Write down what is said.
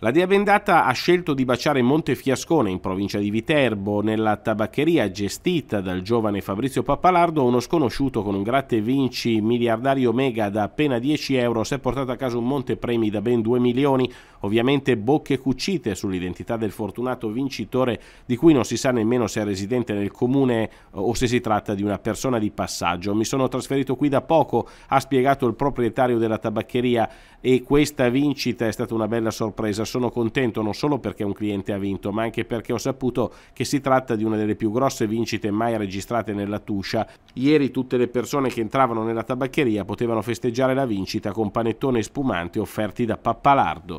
La dea vendata ha scelto di baciare Montefiascone in provincia di Viterbo, nella tabaccheria gestita dal giovane Fabrizio Pappalardo, uno sconosciuto con un gratte vinci miliardario mega da appena 10 euro si è portato a casa un monte premi da ben 2 milioni, ovviamente bocche cucite sull'identità del fortunato vincitore di cui non si sa nemmeno se è residente nel comune eh, o se si tratta di una persona di passaggio. Mi sono trasferito qui da poco, ha spiegato il proprietario della tabaccheria e questa vincita è stata una bella sorpresa sono contento non solo perché un cliente ha vinto, ma anche perché ho saputo che si tratta di una delle più grosse vincite mai registrate nella Tuscia. Ieri tutte le persone che entravano nella tabaccheria potevano festeggiare la vincita con panettone e spumante offerti da Pappalardo.